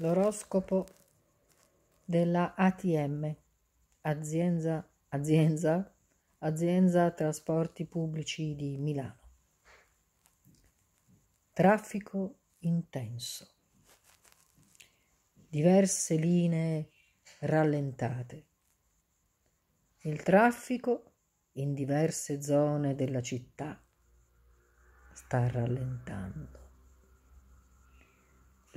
L'oroscopo della ATM, azienda, azienda, azienda Trasporti Pubblici di Milano. Traffico intenso. Diverse linee rallentate. Il traffico in diverse zone della città sta rallentando.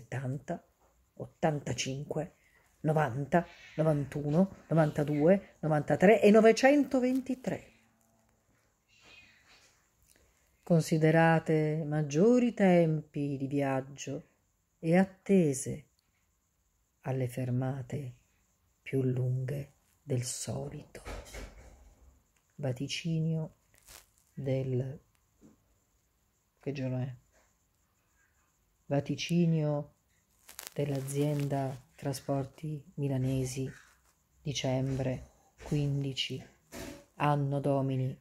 70, 85, 90, 91, 92, 93 e 923. Considerate maggiori tempi di viaggio e attese alle fermate più lunghe del solito. Vaticinio del... che giorno è? vaticinio dell'azienda Trasporti Milanesi, dicembre 15, anno domini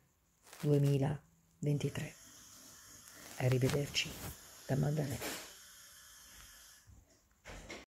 2023. Arrivederci da Maddalena.